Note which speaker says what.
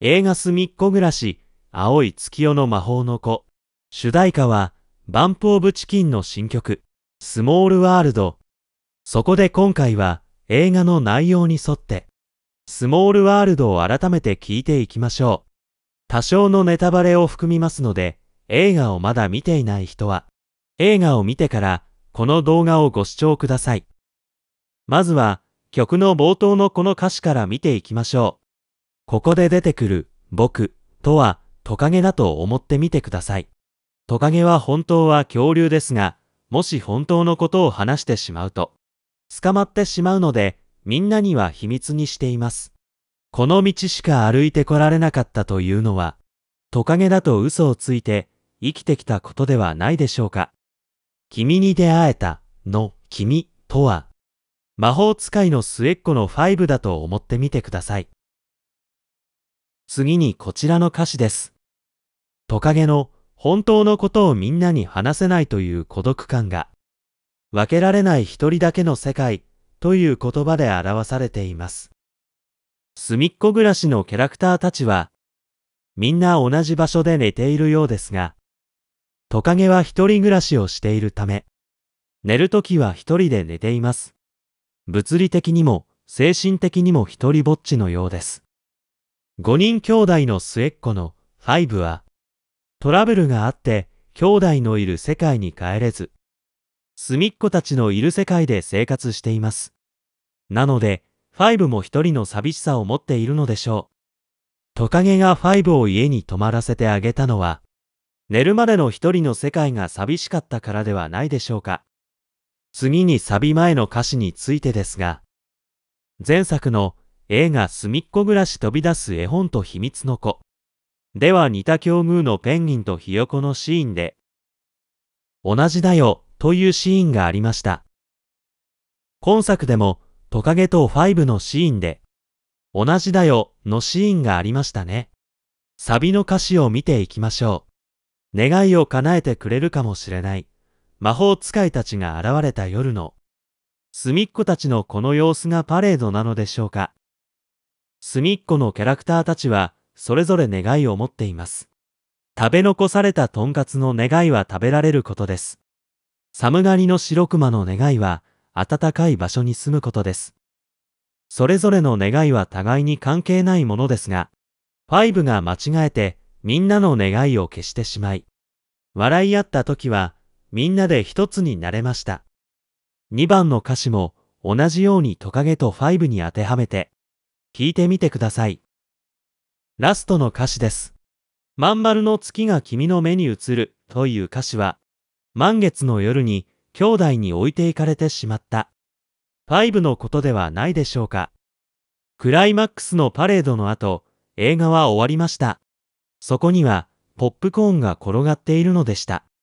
Speaker 1: 映画すみっこ暮らし、青い月夜の魔法の子。主題歌は、バンプオブチキンの新曲、スモールワールド。そこで今回は、映画の内容に沿って、スモールワールドを改めて聞いていきましょう。多少のネタバレを含みますので、映画をまだ見ていない人は、映画を見てから、この動画をご視聴ください。まずは、曲の冒頭のこの歌詞から見ていきましょう。ここで出てくる、僕、とは、トカゲだと思ってみてください。トカゲは本当は恐竜ですが、もし本当のことを話してしまうと、捕まってしまうので、みんなには秘密にしています。この道しか歩いてこられなかったというのは、トカゲだと嘘をついて、生きてきたことではないでしょうか。君に出会えた、の、君、とは、魔法使いの末っ子のファイブだと思ってみてください。次にこちらの歌詞です。トカゲの本当のことをみんなに話せないという孤独感が、分けられない一人だけの世界という言葉で表されています。隅っこ暮らしのキャラクターたちは、みんな同じ場所で寝ているようですが、トカゲは一人暮らしをしているため、寝るときは一人で寝ています。物理的にも精神的にも一人ぼっちのようです。5人兄弟の末っ子のファイブは、トラブルがあって兄弟のいる世界に帰れず、隅っ子たちのいる世界で生活しています。なので、ファイブも一人の寂しさを持っているのでしょう。トカゲがファイブを家に泊まらせてあげたのは、寝るまでの一人の世界が寂しかったからではないでしょうか。次にサビ前の歌詞についてですが、前作の映画隅っこ暮らし飛び出す絵本と秘密の子。では似た境遇のペンギンとひよこのシーンで、同じだよというシーンがありました。今作でもトカゲとファイブのシーンで、同じだよのシーンがありましたね。サビの歌詞を見ていきましょう。願いを叶えてくれるかもしれない。魔法使いたちが現れた夜の、隅っこたちのこの様子がパレードなのでしょうか。隅っこのキャラクターたちは、それぞれ願いを持っています。食べ残されたとんかつの願いは食べられることです。寒がりの白熊の願いは、暖かい場所に住むことです。それぞれの願いは互いに関係ないものですが、ファイブが間違えて、みんなの願いを消してしまい、笑い合った時は、みんなで一つになれました。2番の歌詞も、同じようにトカゲとファイブに当てはめて、聞いてみてください。ラストの歌詞です。まん丸の月が君の目に映るという歌詞は、満月の夜に兄弟に置いていかれてしまった。ファイブのことではないでしょうか。クライマックスのパレードの後、映画は終わりました。そこには、ポップコーンが転がっているのでした。